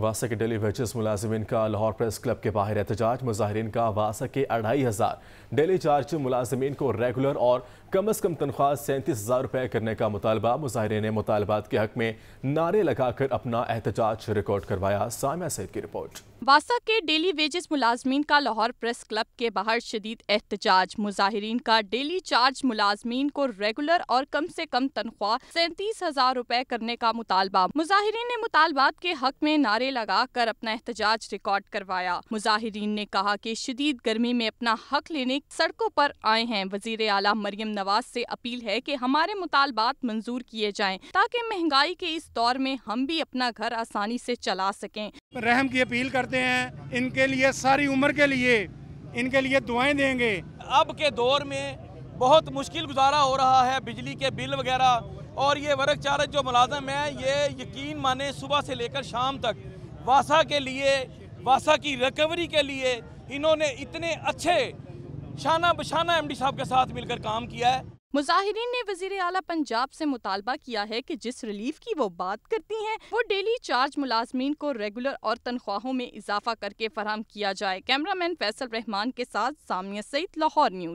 वासा के daily wages मुलाजिमिन का Lahore press club के बाहर एहतजाज मुजाहरीन का वासा के अढ़ाई हज़ार डेली चार्ज मुलाजमन को रेगुलर और कम अज़ कम तनख्वाह सैंतीस हज़ार रुपये करने का मुतालबा मुजाहरीन ने मुतालबात के हक में नारे लगाकर अपना एहतजाज रिकॉर्ड करवाया सामिया सैद की रिपोर्ट वासा के डेली वेजेस मुलाजमीन का लाहौर प्रेस क्लब के बाहर शदीद एहतजाज मुजाहरीन का डेली चार्ज मुलाजमीन को रेगुलर और कम से कम तनख्वाह सैंतीस हज़ार रुपये करने का मुतालबा मुजाहरीन ने मुतालबात के हक में नारे नारे लगाकर अपना एहतजाज रिकॉर्ड करवाया मुजाहिरीन ने कहा कि शदीद गर्मी में अपना हक लेने सड़कों पर आए हैं वजीर आला मरियम नवाज से अपील है कि हमारे मुतालबात मंजूर किए जाएं ताकि महंगाई के इस दौर में हम भी अपना घर आसानी से चला सकें रहम की अपील करते हैं इनके लिए सारी उम्र के लिए इनके लिए दुआएं देंगे अब के दौर में बहुत मुश्किल गुजारा हो रहा है बिजली के बिल वगैरह और ये वर्क चार्ज जो मुलाजम है ये यकीन माने सुबह से लेकर शाम तक वासा के लिए वासा की रिकवरी के लिए इन्होंने इतने अच्छे शाना बशाना एमडी साहब के साथ मिलकर काम किया है मुजाहरीन ने वजीर अला पंजाब से मुतालबा किया है कि जिस रिलीफ की वो बात करती हैं वो डेली चार्ज मुलाजमीन को रेगुलर और तनख्वाहों में इजाफा करके फराम किया जाए कैमरा मैन फैसल रहमान के साथ सामिया सईद लाहौर न्यूज़